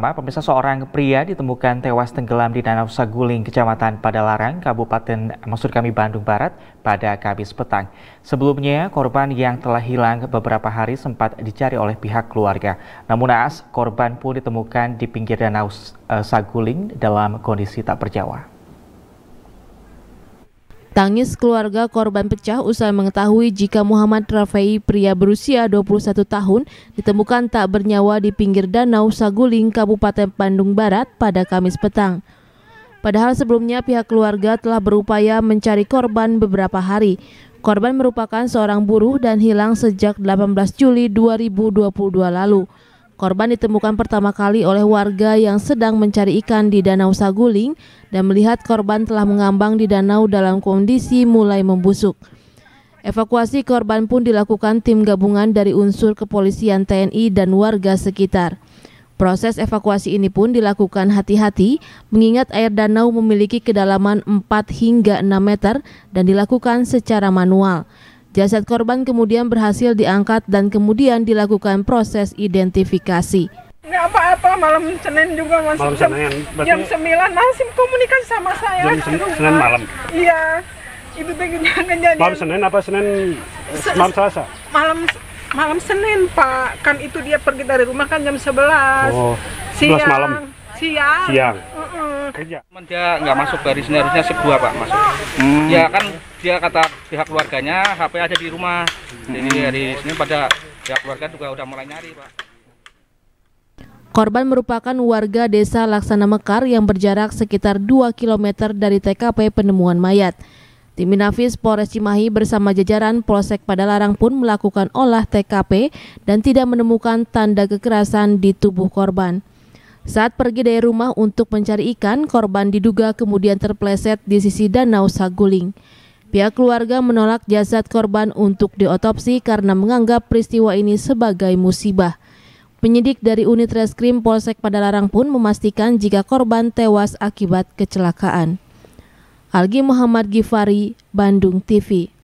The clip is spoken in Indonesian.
Pemirsa seorang pria ditemukan tewas tenggelam di Danau Saguling, Kecamatan Padalarang, Kabupaten maksud kami Bandung Barat pada Kamis petang. Sebelumnya, korban yang telah hilang beberapa hari sempat dicari oleh pihak keluarga. Namun naas, korban pun ditemukan di pinggir Danau eh, Saguling dalam kondisi tak berjawa. Tangis keluarga korban pecah usai mengetahui jika Muhammad Rafai, pria berusia 21 tahun, ditemukan tak bernyawa di pinggir danau Saguling, Kabupaten Bandung Barat pada Kamis petang. Padahal sebelumnya pihak keluarga telah berupaya mencari korban beberapa hari. Korban merupakan seorang buruh dan hilang sejak 18 Juli 2022 lalu. Korban ditemukan pertama kali oleh warga yang sedang mencari ikan di Danau Saguling dan melihat korban telah mengambang di danau dalam kondisi mulai membusuk. Evakuasi korban pun dilakukan tim gabungan dari unsur kepolisian TNI dan warga sekitar. Proses evakuasi ini pun dilakukan hati-hati mengingat air danau memiliki kedalaman 4 hingga 6 meter dan dilakukan secara manual. Jasad korban kemudian berhasil diangkat dan kemudian dilakukan proses identifikasi. Nggak apa-apa, malam Senin juga masih malam jam, Senin. Berarti jam 9 masih komunikasi sama saya. Jam sen Senin, Senin malam? Iya, itu bagaimana kejadian. Malam Senin apa Senin Se malam Selasa? Malam malam Senin, Pak. Kan itu dia pergi dari rumah kan jam 11. Oh, 11 siang. malam? Siang. Siang. Uh -uh. Kerja. Dia nggak masuk sini, harusnya sebuah, Pak, masuk. Hmm. Ya kan dia kata pihak keluarganya HP ada di rumah jadi hmm. ya dari sini pada pihak keluarga juga udah mulai nyari pak Korban merupakan warga desa Laksana Mekar yang berjarak sekitar 2 km dari TKP penemuan mayat. Tim Inafis Polres Cimahi bersama jajaran Polsek Padalarang pun melakukan olah TKP dan tidak menemukan tanda kekerasan di tubuh korban. Saat pergi dari rumah untuk mencari ikan, korban diduga kemudian terpleset di sisi danau Saguling. Pihak keluarga menolak jasad korban untuk diotopsi karena menganggap peristiwa ini sebagai musibah. Penyidik dari unit reskrim Polsek Padalarang pun memastikan jika korban tewas akibat kecelakaan. Algi Muhammad Gifari, Bandung TV